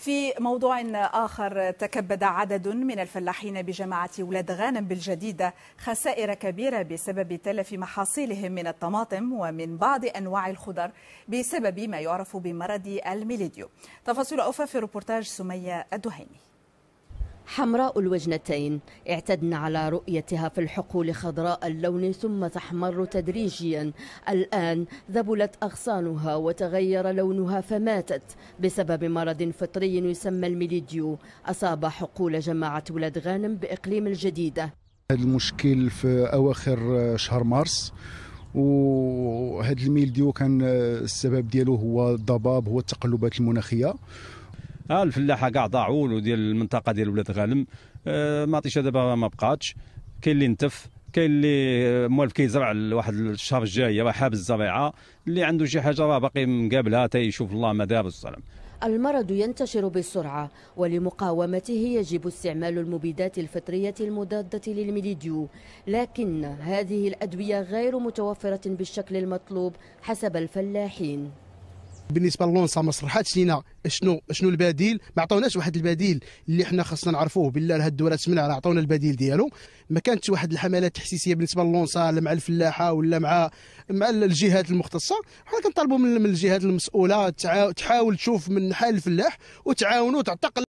في موضوع آخر تكبد عدد من الفلاحين بجماعة ولاد غانم بالجديدة خسائر كبيرة بسبب تلف محاصيلهم من الطماطم ومن بعض أنواع الخضر بسبب ما يعرف بمرض الميليديو تفاصيل أوفا في روبورتاج سمية الدهيمي حمراء الوجنتين اعتدنا على رؤيتها في الحقول خضراء اللون ثم تحمر تدريجيا الآن ذبلت أغصانها وتغير لونها فماتت بسبب مرض فطري يسمى الميليديو أصاب حقول جماعة ولاد غانم بإقليم الجديدة هذا المشكل في أواخر شهر مارس وهذا الميليديو كان السبب ديالو هو الضباب هو التقلبات المناخيه ها الفلاحه كاع ضاعوا ديال المنطقه ديال ولاد غانم آه مطيشه دابا ما بقاتش كاين اللي نتف كاين اللي آه، موالف كيزرع لواحد الشهر الجاي راه حاب الزريعه اللي عنده شي حاجه راه باقي مقابلها حتى يشوف الله ما دار الزلم المرض ينتشر بسرعة ولمقاومته يجب استعمال المبيدات الفطرية المضادة للميليديو لكن هذه الأدوية غير متوفرة بالشكل المطلوب حسب الفلاحين بالنسبه للونسا ما صرحاتش لينا شنو شنو البديل ما عطاوناش واحد البديل اللي حنا خصنا نعرفوه بالله هاد الدوله تسمنا راه عطاونا البديل ديالو ما كانتش واحد الحملات تحسيسيه بالنسبه للونسا لا مع الفلاحه ولا مع مع الجهات المختصه حنا كنطالبوا من الجهات المسؤوله تحاول تشوف من حال الفلاح وتعاونوا تعتقل